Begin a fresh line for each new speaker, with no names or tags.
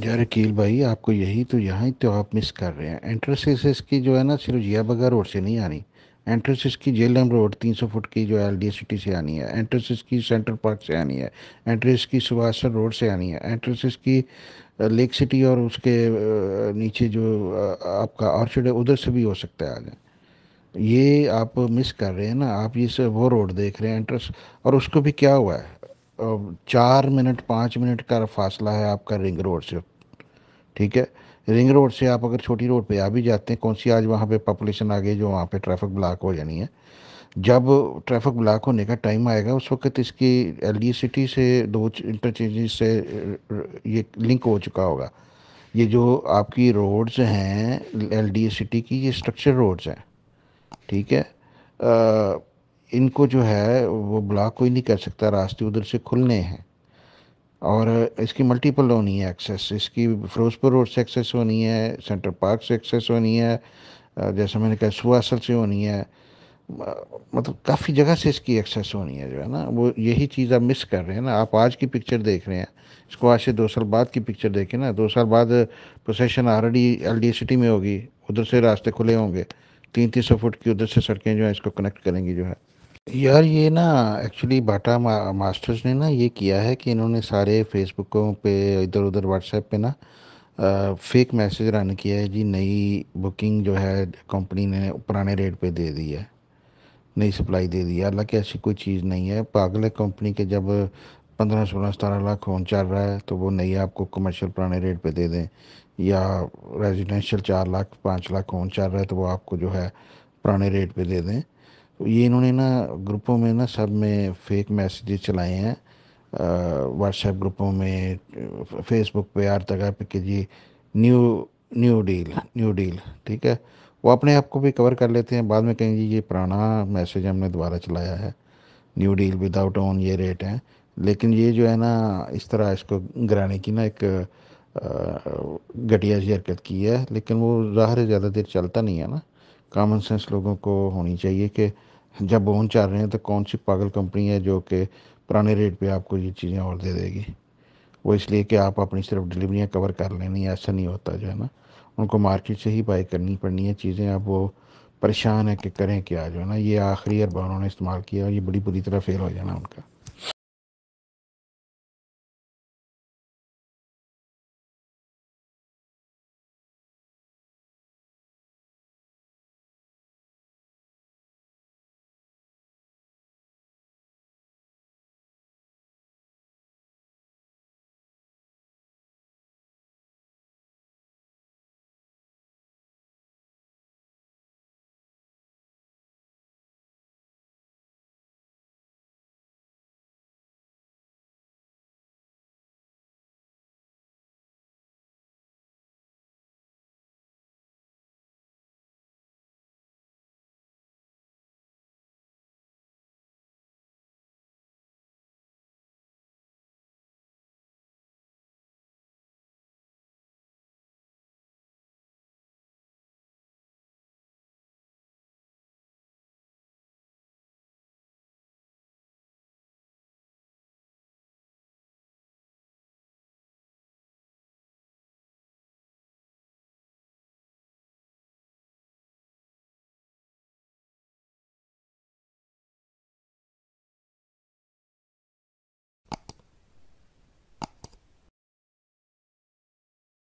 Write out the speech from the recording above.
यार अकील भाई आपको यही तो यहाँ तो आप मिस कर रहे हैं एंट्रेंस इसकी जो है ना सिर्फ जिया बगा रोड से नहीं आनी एंट्रेंस इसकी जेलम रोड 300 फुट की जो एल डी सिटी से आनी है एंट्रेंस इसकी सेंट्रल पार्क से आनी है एंट्रेंस की सुभाषर रोड से आनी है एंट्रेंस इसकी लेक सिटी और उसके नीचे जो आपका ऑर्चिड है उधर से भी हो सकता है आ जाए ये आप मिस कर रहे हैं ना आप ये वो रोड देख रहे हैं एंट्रेंस और उसको भी क्या हुआ है चार मिनट पाँच मिनट का फासला है आपका रिंग रोड से ठीक है रिंग रोड से आप अगर छोटी रोड पे आ भी जाते हैं कौन सी आज वहाँ पे पॉपुलेशन आ गई जो वहाँ पे ट्रैफिक ब्लॉक हो जानी है जब ट्रैफिक ब्लॉक होने का टाइम आएगा उस वक्त इसकी एल सिटी से दो इंटरचेंज से ये लिंक हो चुका होगा ये जो आपकी रोड्स हैं एल सिटी की ये स्ट्रक्चर रोड्स हैं ठीक है आ, इनको जो है वो ब्लॉक कोई नहीं कर सकता रास्ते उधर से खुलने हैं और इसकी मल्टीपल होनी है एक्सेस इसकी फिरोजपुर रोड से एक्सेस होनी है सेंट्रल पार्क से एक्सेस होनी है जैसे मैंने कहा सुहासल से होनी है मतलब काफ़ी जगह से इसकी एक्सेस होनी है जो है ना वो यही चीज़ आप मिस कर रहे हैं ना आप आज की पिक्चर देख रहे हैं इसको आज से दो साल बाद की पिक्चर देखें ना दो साल बाद procession already L D city में होगी उधर से रास्ते खुले होंगे तीन तीन सौ फुट की उधर से सड़कें जो हैं इसको कनेक्ट करेंगी जो है यार ये ना एक्चुअली बाटा मा, मास्टर्स ने ना ये किया है कि इन्होंने सारे फेसबुकों पे इधर उधर व्हाट्सएप पे ना फेक मैसेज रन किया है जी नई बुकिंग जो है कंपनी ने पुराने रेट पे दे दी है नई सप्लाई दे दी है हालांकि ऐसी कोई चीज़ नहीं है पागल है कंपनी के जब पंद्रह सोलह सतारह लाख फोन चल रहा है तो वो नई आपको कमर्शियल पुराने रेट पे दे दें या रेजिडेंशियल चार लाख पाँच लाख फोन चल रहा है तो वो आपको जो है पुराने रेट पे दे दें ये इन्होंने ना ग्रुपों में ना सब में फेक मैसेजेस चलाए हैं व्हाट्सएप ग्रुपों में फेसबुक पे हर जगह पे कि जी new new deal new deal ठीक है वो अपने आप को भी कवर कर लेते हैं बाद में कहेंगे ये पुराना मैसेज हमने दोबारा चलाया है न्यू डील विदाउट ऑन ये रेट है लेकिन ये जो है ना इस तरह इसको गिराने की ना एक घटिया सी हरकत की है लेकिन वो ज़ाहिर ज़्यादा देर चलता नहीं है ना कॉमन सेंस लोगों को होनी चाहिए कि जब ओन चल रहे हैं तो कौन सी पागल कंपनी है जो कि पुराने रेट पे आपको ये चीज़ें और दे देगी वो इसलिए कि आप अपनी सिर्फ डिलीवरियाँ कवर कर लेनी ऐसा नहीं होता जो है ना उनको मार्केट से ही बाई करनी पड़नी है चीज़ें अब वो परेशान है कि करें क्या जो है ना ये आखिरी अरबा उन्होंने इस्तेमाल किया और ये बड़ी बुरी तरह फेल हो जाना उनका